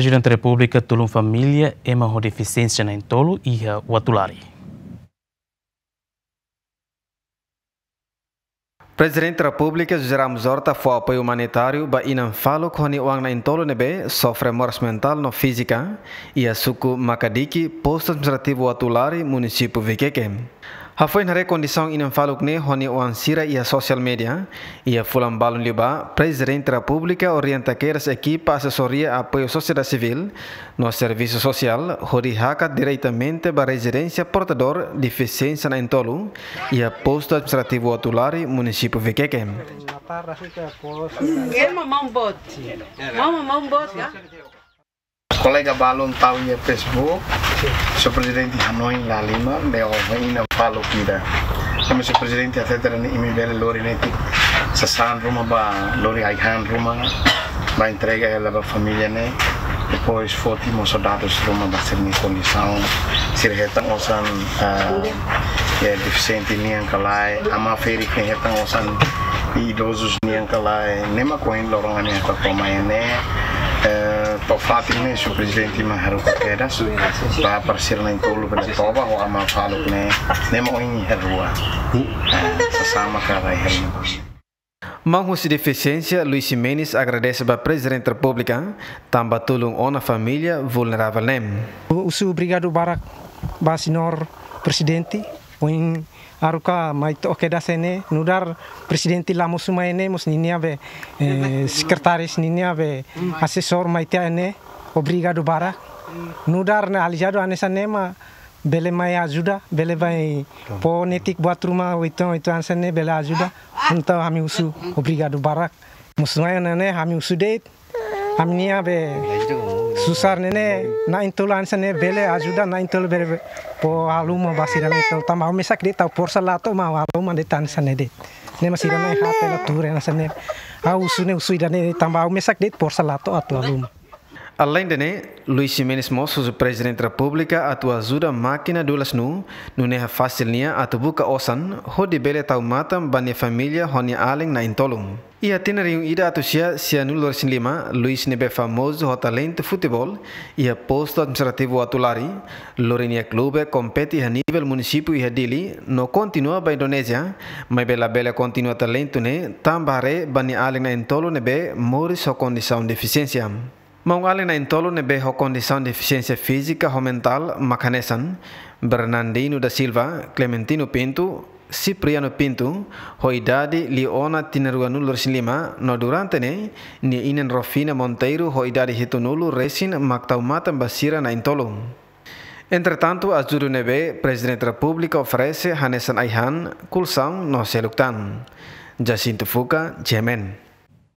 Presidente República Tulum família é ho deficiência na entolo iha watulari. Presidente da República geramos Horta foi apoio humanitário ba inan falo koni uang na intolo nebe sofre mors mental no física e a suku Makadiki posto administrativo Atulari município Vikeke recondição e não falo que nem honi wan e ia social media, ia fulan balun liba, presidente da República orienta queiras equipa assessoria apoio sociedade civil no serviço social, hori haka diretamente a residência portador deficiência na entolu, ia posto administrativo atulari município Viqueque. Ele mamão bote, mamão bote, ah? colega balon tau ia Facebook, sou presidente Hanoi Lalima, Lima, meu vaina falo kida. Kami sou presidente atetera ni imi bele lori neti, sa san ruma ba lori aihan ruma, ba entrega ela ba família né, depois fotimo soldados ruma ba ser ni condição, sir hetang osan ah, é deficiente nian kalai, ama feri ken hetang e idosos nian nem a koin lorong ane hata pomaene, né ah, tofati nih, su presidenti ma haru kakeda su ta parsir na ikulu bena toba ho amal faluk nih, nih mau ini herua sesama karai herua Mangu se deficiência, Luis Jimenez agradece ao presidente da República, tamba tulung ona família vulnerável nem. Usu obrigado Barak, Basinor, presidente, oin aruka maito okeda sene nudar presidenti lamo suma ene mos ninia be eh, sekretaris ninia be asesor maitia ene obrigado bara nudar na alijado anesa ma bele mai ajuda bele bai po netik buat rumah itu itu ansene bele ajuda untuk kami usu obrigado barak musnaya nene kami usu date amnia be susar nene na intul ansane bele ajuda na intul bere po aluma basira na intul tam au mesak de tau porsa lato ma aluma de tan sane de ne masira na hata la ture na sane au sune usui dane tama au mesak de porsa lato atu aluma Além de né, Luiz Ximenes Moços, o presidente da República, atua ajuda máquina do Lasnu, no neha facilnya atu buka osan, hodi bele tau matam bani família honi aling na intolum. E a tinarium ida atu sia sia no Luis lima, Luiz nebe famoso ho talento futebol e a posto administrativo atulari, Lorinia Clube compete a nível município e a dili, no continua ba Indonesia, mai bela bela continua talento ne, tambare bani aling na intolum nebe mori so condição de deficiência. Maungali na intolo nebe ho condição de deficiência física ho mental macanesan Bernardino da Silva, Clementino Pinto, Cipriano Pinto, ho idade Leona Tinaruanu lima no durante ne, ni inen Rofina Monteiro ho hitu nulu resin maktaumat basira na intolo. Entretanto, a Juru Nebe, Presidente Republika República Hanesan Aihan, kulsang no Seluktan. Jacinto Fuka Jemen.